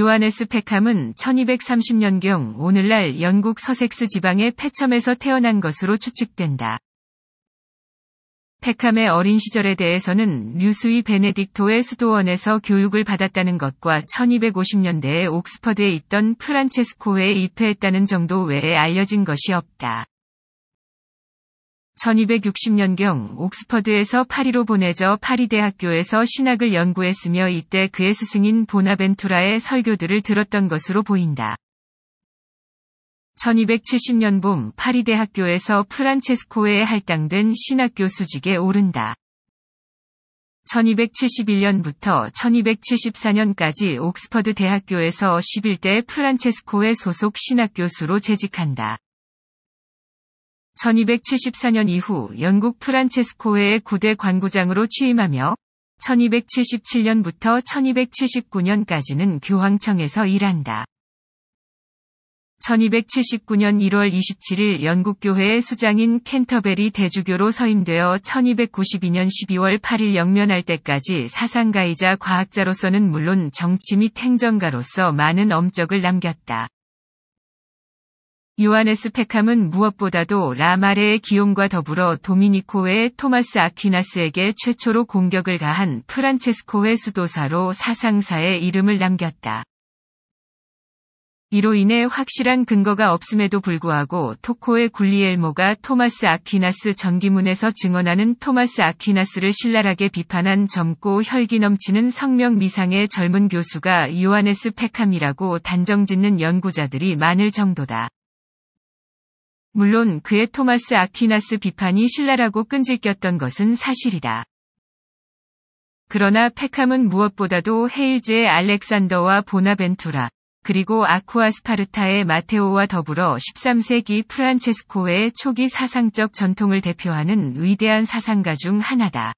요하네스 페캄은 1230년경 오늘날 영국 서섹스 지방의 패첨에서 태어난 것으로 추측된다. 펙함의 어린 시절에 대해서는 류스위 베네딕토의 수도원에서 교육을 받았다는 것과 1250년대에 옥스퍼드에 있던 프란체스코에 입회했다는 정도 외에 알려진 것이 없다. 1260년경 옥스퍼드에서 파리로 보내져 파리 대학교에서 신학을 연구했으며 이때 그의 스승인 보나벤투라의 설교들을 들었던 것으로 보인다. 1270년 봄 파리 대학교에서 프란체스코에 할당된 신학 교수직에 오른다. 1271년부터 1274년까지 옥스퍼드 대학교에서 11대 프란체스코의 소속 신학 교수로 재직한다. 1274년 이후 영국 프란체스코회의 9대 관구장으로 취임하며 1277년부터 1279년까지는 교황청에서 일한다. 1279년 1월 27일 영국교회의 수장인 켄터베리 대주교로 서임되어 1292년 12월 8일 영면할 때까지 사상가이자 과학자로서는 물론 정치 및 행정가로서 많은 엄적을 남겼다. 요하네스 펙함은 무엇보다도 라마레의 기용과 더불어 도미니코의 토마스 아퀴나스에게 최초로 공격을 가한 프란체스코의 수도사로 사상사에 이름을 남겼다. 이로 인해 확실한 근거가 없음에도 불구하고 토코의 굴리엘모가 토마스 아퀴나스 전기문에서 증언하는 토마스 아퀴나스를 신랄하게 비판한 젊고 혈기 넘치는 성명 미상의 젊은 교수가 요하네스 펙함이라고 단정짓는 연구자들이 많을 정도다. 물론 그의 토마스 아퀴나스 비판이 신랄하고 끈질겼던 것은 사실이다. 그러나 페캄은 무엇보다도 헤일즈의 알렉산더와 보나벤투라, 그리고 아쿠아 스파르타의 마테오와 더불어 13세기 프란체스코의 초기 사상적 전통을 대표하는 위대한 사상가 중 하나다.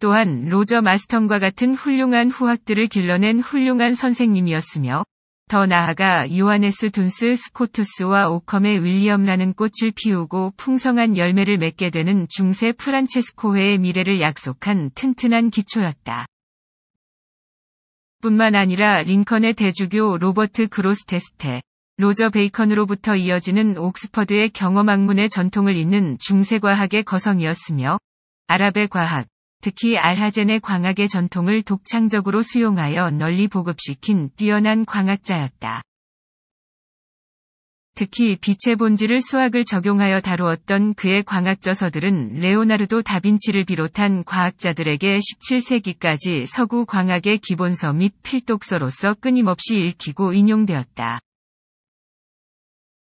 또한 로저 마스턴과 같은 훌륭한 후학들을 길러낸 훌륭한 선생님이었으며 더 나아가 요하네스 둔스 스코투스와 오컴의 윌리엄라는 꽃을 피우고 풍성한 열매를 맺게 되는 중세 프란체스코회의 미래를 약속한 튼튼한 기초였다. 뿐만 아니라 링컨의 대주교 로버트 그로스테스테, 로저 베이컨으로부터 이어지는 옥스퍼드의 경험학문의 전통을 잇는 중세과학의 거성이었으며, 아랍의 과학, 특히 알하젠의 광학의 전통을 독창적으로 수용하여 널리 보급시킨 뛰어난 광학자였다. 특히 빛의 본질을 수학을 적용하여 다루었던 그의 광학저서들은 레오나르도 다빈치를 비롯한 과학자들에게 17세기까지 서구 광학의 기본서 및 필독서로서 끊임없이 읽히고 인용되었다.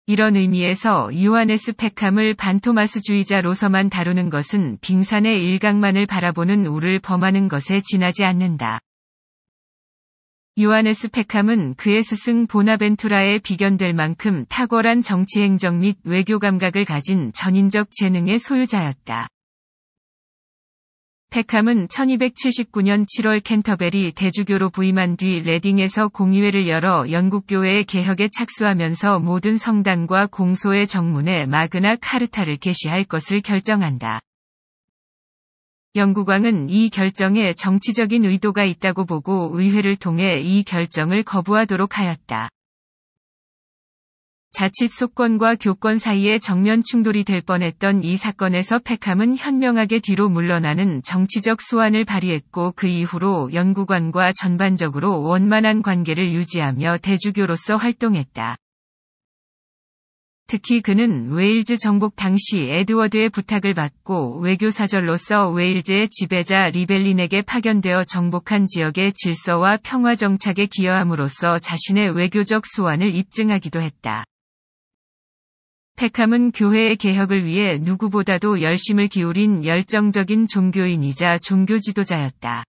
이런 의미에서 요하네스 펙함을 반토마스주의자로서만 다루는 것은 빙산의 일각만을 바라보는 우를 범하는 것에 지나지 않는다. 요하네스 펙함은 그의 스승 보나벤투라에 비견될 만큼 탁월한 정치행정 및 외교 감각을 가진 전인적 재능의 소유자였다. 펙함은 1279년 7월 켄터베리 대주교로 부임한 뒤 레딩에서 공의회를 열어 영국교회의 개혁에 착수하면서 모든 성당과 공소의 정문에 마그나 카르타를 개시할 것을 결정한다. 영국왕은 이 결정에 정치적인 의도가 있다고 보고 의회를 통해 이 결정을 거부하도록 하였다. 자칫 소권과 교권 사이의 정면 충돌이 될 뻔했던 이 사건에서 팩함은 현명하게 뒤로 물러나는 정치적 수완을 발휘했고 그 이후로 연구관과 전반적으로 원만한 관계를 유지하며 대주교로서 활동했다. 특히 그는 웨일즈 정복 당시 에드워드의 부탁을 받고 외교사절로서 웨일즈의 지배자 리벨린에게 파견되어 정복한 지역의 질서와 평화 정착에 기여함으로써 자신의 외교적 수완을 입증하기도 했다. 팩함은 교회의 개혁을 위해 누구보다도 열심을 기울인 열정적인 종교인이자 종교 지도자였다.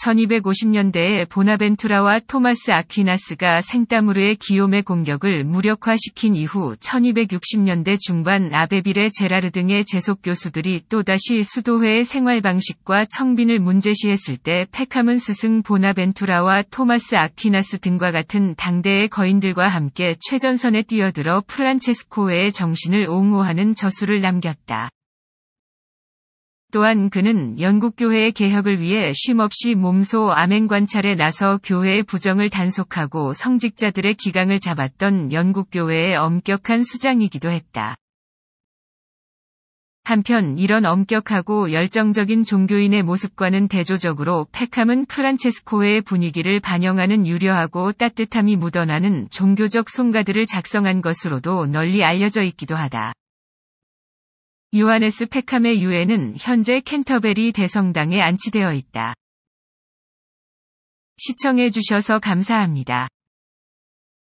1250년대에 보나벤투라와 토마스 아퀴나스가 생따무르의 기욤의 공격을 무력화시킨 이후 1260년대 중반 아베빌의 제라르 등의 제속 교수들이 또다시 수도회의 생활 방식과 청빈을 문제시했을 때페카문 스승 보나벤투라와 토마스 아퀴나스 등과 같은 당대의 거인들과 함께 최전선에 뛰어들어 프란체스코의 정신을 옹호하는 저술을 남겼다. 또한 그는 영국 교회의 개혁을 위해 쉼없이 몸소 아멘 관찰에 나서 교회의 부정을 단속하고 성직자들의 기강을 잡았던 영국 교회의 엄격한 수장이기도 했다. 한편 이런 엄격하고 열정적인 종교인의 모습과는 대조적으로 팩함은 프란체스코의 분위기를 반영하는 유려하고 따뜻함이 묻어나는 종교적 송가들을 작성한 것으로도 널리 알려져 있기도 하다. 요하네스 페캄의 유해는 현재 켄터베리 대성당에 안치되어 있다. 시청해주셔서 감사합니다.